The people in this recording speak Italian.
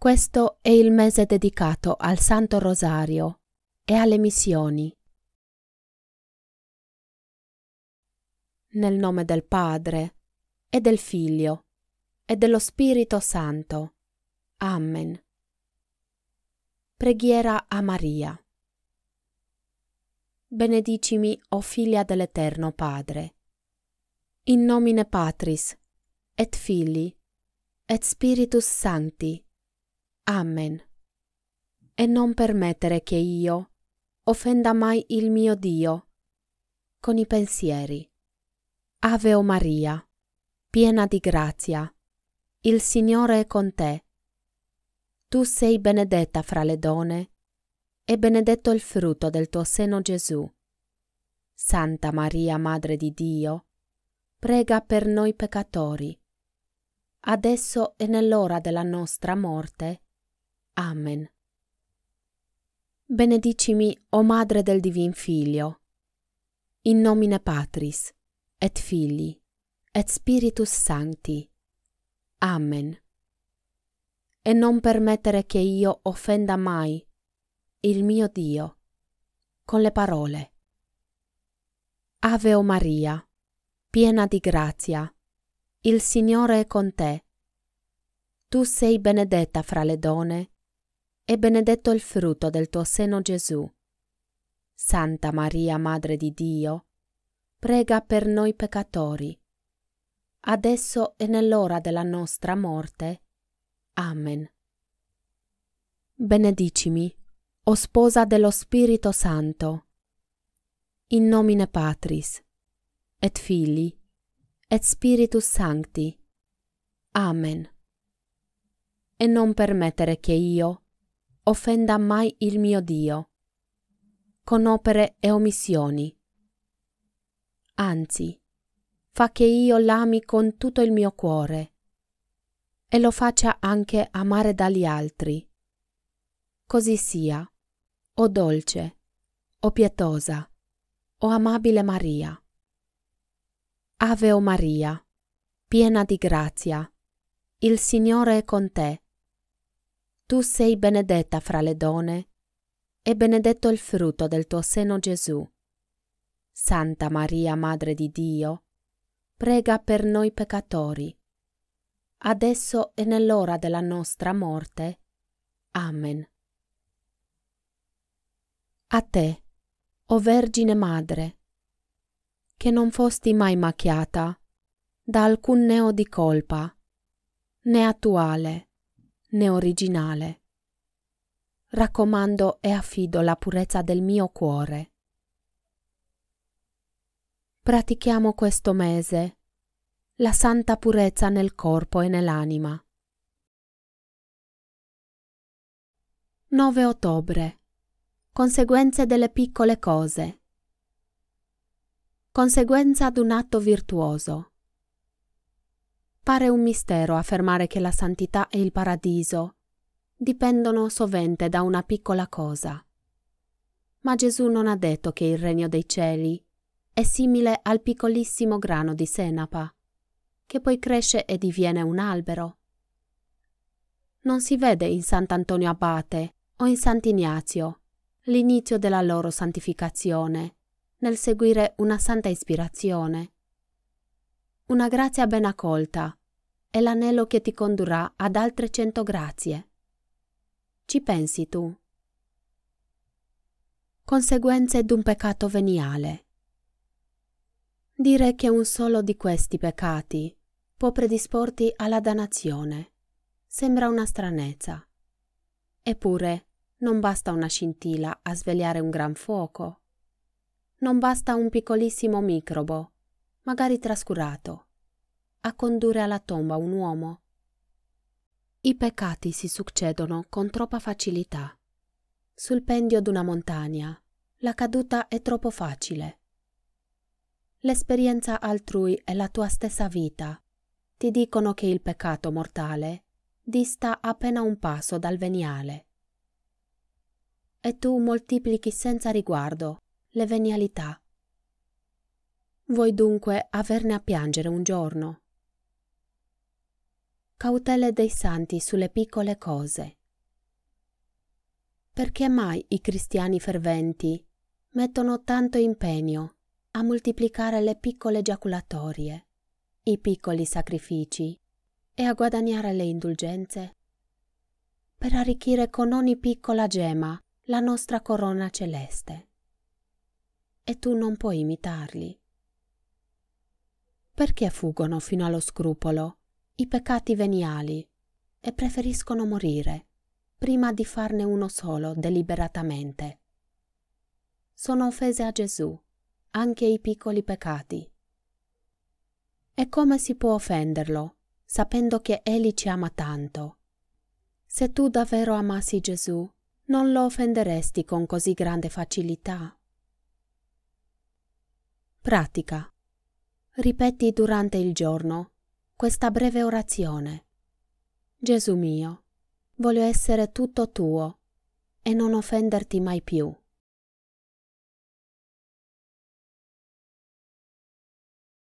Questo è il mese dedicato al Santo Rosario e alle missioni. Nel nome del Padre e del Figlio e dello Spirito Santo. Amen. Preghiera a Maria. Benedicimi, o figlia dell'Eterno Padre. In nomine Patris, et Fili, et Spiritus Sancti. Amen. E non permettere che io offenda mai il mio Dio con i pensieri. Ave o Maria, piena di grazia, il Signore è con te. Tu sei benedetta fra le donne, e benedetto il frutto del tuo seno Gesù. Santa Maria, Madre di Dio, prega per noi peccatori, adesso e nell'ora della nostra morte. Amen. Benedicimi, o Madre del Divin Figlio, in nomine Patris, et Figli, et Spiritus Sancti. Amen. E non permettere che io offenda mai il mio Dio con le parole. Ave o Maria, piena di grazia, il Signore è con te. Tu sei benedetta fra le donne e benedetto il frutto del tuo seno Gesù. Santa Maria, Madre di Dio, prega per noi peccatori, adesso e nell'ora della nostra morte. Amen. Benedicimi, o sposa dello Spirito Santo, in nomine Patris, et Fili, et Spiritus Sancti. Amen. E non permettere che io, offenda mai il mio Dio, con opere e omissioni. Anzi, fa che io l'ami con tutto il mio cuore e lo faccia anche amare dagli altri. Così sia, o dolce, o pietosa, o amabile Maria. Ave o Maria, piena di grazia, il Signore è con te tu sei benedetta fra le donne e benedetto il frutto del tuo seno Gesù. Santa Maria, Madre di Dio, prega per noi peccatori, adesso e nell'ora della nostra morte. Amen. A te, o Vergine Madre, che non fosti mai macchiata da alcun neo di colpa, né attuale, né originale. Raccomando e affido la purezza del mio cuore. Pratichiamo questo mese la santa purezza nel corpo e nell'anima. 9 ottobre. Conseguenze delle piccole cose. Conseguenza d'un atto virtuoso. Pare un mistero affermare che la santità e il paradiso dipendono sovente da una piccola cosa. Ma Gesù non ha detto che il regno dei cieli è simile al piccolissimo grano di senapa, che poi cresce e diviene un albero. Non si vede in Sant'Antonio Abate o in Sant'Ignazio l'inizio della loro santificazione nel seguire una santa ispirazione. Una grazia ben accolta è l'anello che ti condurrà ad altre cento grazie. Ci pensi tu? Conseguenze d'un peccato veniale. Dire che un solo di questi peccati può predisporti alla danazione sembra una stranezza. Eppure non basta una scintilla a svegliare un gran fuoco. Non basta un piccolissimo microbo, magari trascurato a condurre alla tomba un uomo. I peccati si succedono con troppa facilità. Sul pendio d'una montagna la caduta è troppo facile. L'esperienza altrui e la tua stessa vita ti dicono che il peccato mortale dista appena un passo dal veniale. E tu moltiplichi senza riguardo le venialità. Vuoi dunque averne a piangere un giorno? cautele dei santi sulle piccole cose. Perché mai i cristiani ferventi mettono tanto impegno a moltiplicare le piccole giaculatorie, i piccoli sacrifici e a guadagnare le indulgenze? Per arricchire con ogni piccola gemma la nostra corona celeste. E tu non puoi imitarli. Perché fuggono fino allo scrupolo i peccati veniali e preferiscono morire prima di farne uno solo deliberatamente. Sono offese a Gesù anche i piccoli peccati. E come si può offenderlo, sapendo che Egli ci ama tanto? Se tu davvero amassi Gesù, non lo offenderesti con così grande facilità. Pratica. Ripeti durante il giorno questa breve orazione. Gesù mio, voglio essere tutto tuo e non offenderti mai più.